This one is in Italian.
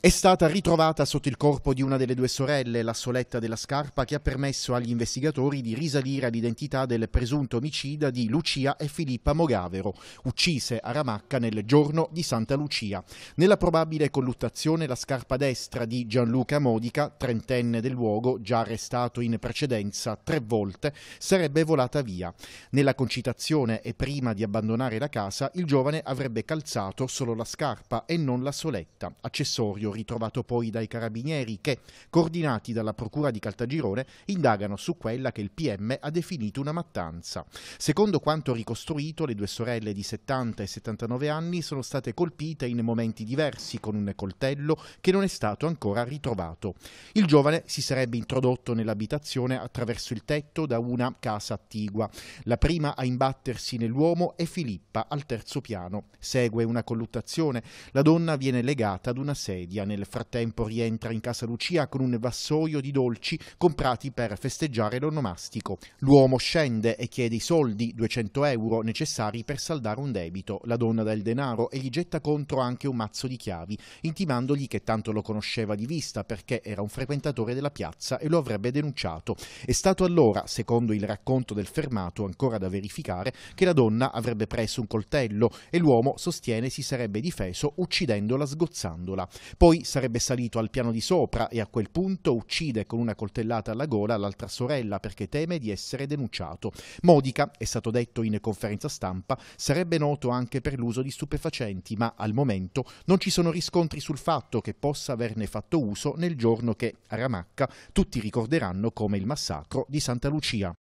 È stata ritrovata sotto il corpo di una delle due sorelle la soletta della scarpa che ha permesso agli investigatori di risalire all'identità del presunto omicida di Lucia e Filippa Mogavero, uccise a Ramacca nel giorno di Santa Lucia. Nella probabile colluttazione la scarpa destra di Gianluca Modica, trentenne del luogo, già arrestato in precedenza tre volte, sarebbe volata via. Nella concitazione e prima di abbandonare la casa, il giovane avrebbe calzato solo la scarpa e non la soletta, accessorio episodio ritrovato poi dai carabinieri che, coordinati dalla procura di Caltagirone, indagano su quella che il PM ha definito una mattanza. Secondo quanto ricostruito, le due sorelle di 70 e 79 anni sono state colpite in momenti diversi con un coltello che non è stato ancora ritrovato. Il giovane si sarebbe introdotto nell'abitazione attraverso il tetto da una casa attigua. La prima a imbattersi nell'uomo è Filippa al terzo piano. Segue una colluttazione. La donna viene legata ad una sedia tragedia. Nel frattempo rientra in casa Lucia con un vassoio di dolci comprati per festeggiare l'onomastico. L'uomo scende e chiede i soldi, 200 euro, necessari per saldare un debito. La donna dà il denaro e gli getta contro anche un mazzo di chiavi, intimandogli che tanto lo conosceva di vista perché era un frequentatore della piazza e lo avrebbe denunciato. È stato allora, secondo il racconto del fermato, ancora da verificare, che la donna avrebbe preso un coltello e l'uomo sostiene si sarebbe difeso uccidendola sgozzandola. Poi poi sarebbe salito al piano di sopra e a quel punto uccide con una coltellata alla gola l'altra sorella perché teme di essere denunciato. Modica, è stato detto in conferenza stampa, sarebbe noto anche per l'uso di stupefacenti, ma al momento non ci sono riscontri sul fatto che possa averne fatto uso nel giorno che a Ramacca tutti ricorderanno come il massacro di Santa Lucia.